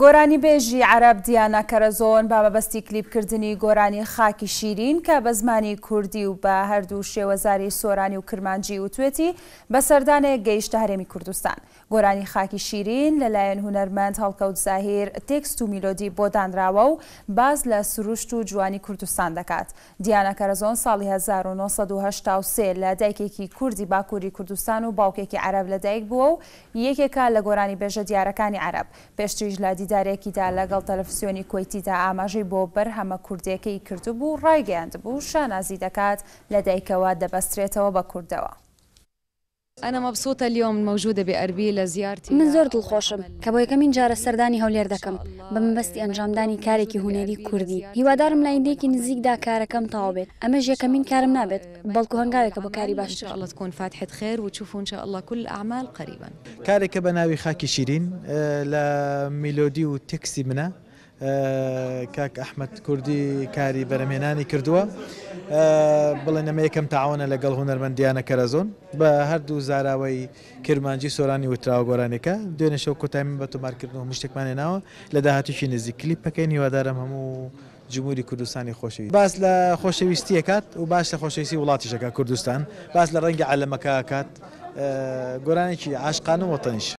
گۆرانی بێژی عرب دیانە کەرەزۆن با بەبستی کلیبکردنی گۆرانی خاکی شیرین کە بە زمانی کوردی و بە هەردوو شێوەزاری سۆرانی و کرمانجی و توێتی بە سەردانێک گەیشتە هەرێمی کوردستان گۆرانی خاکی شیرین لەلایەن هوەرمەند هەڵکەوت زاهیر تێکست و میلۆدی بۆ دانراوە و باز لە سروشت و جوانی کوردستان دەکات دیانە کەرەزۆن ساڵی 1993 لە دایکێکی کوردی باکووری کوردستان و باوکێکی عرب لەدایک بووە و یەکێکە لە گۆرانی بێژە دیارەکانی عرب پێشتریش لە دیدارێکیدا لەگەڵ تەلەفسیۆنی کۆیتیدا ئاماژەی بۆ بەرهەمە کوردیەکەی کردو بوو ڕایگەاند بوو شانازی دەکات لە دایکەوە دەبەسترێتەوە بە کوردەوە. أنا مبسوطة اليوم موجودة بأربيل لزيارتي من زۆر دڵخۆشم کە بۆ یەکەمین جارە سەردانی هەولێر دەکەم بە مەبەستی ئەنجامدانی کارێکی هوەری کوردی هیوادارم لایندێکی نزیکدا کارەکەم تاوا بێت ئەمەش یەکەمین کارم نابێت بەڵکو هەنگاوێکە بۆ کاری باش الله تكون فاتحة خير وتشوفوا إن شاء الله كل أعمال قريبا كاريكي بناوي خاكي شيرين آه، لميلودي وتكسي میلۆدی کاک ئەحمد کوردی کاری بەرەمێنانی کردووە بڵێن ئەمە یەکەم تاوانە لەگەڵ هوەرمەندیانە کەرەزۆن بە هەردوو زاراوی کرمانجی سۆرانی وتراوە گۆرانێکە دوێنە شەو کۆتایمن بە تۆمارکردن و مشتێکمانێ ناوە لە داهاتوشی نزیک کلیپ پەکەین هیوادارم هەموو جمهوری کوردستانی خۆشەوی باس لە خۆشەویستیەکات و باش لە خۆشەویستی وڵاتیشەکە کوردستان باس لە ڕەنگە عەلەمەکە کات گۆرانێکی عاشقان و وەتەنش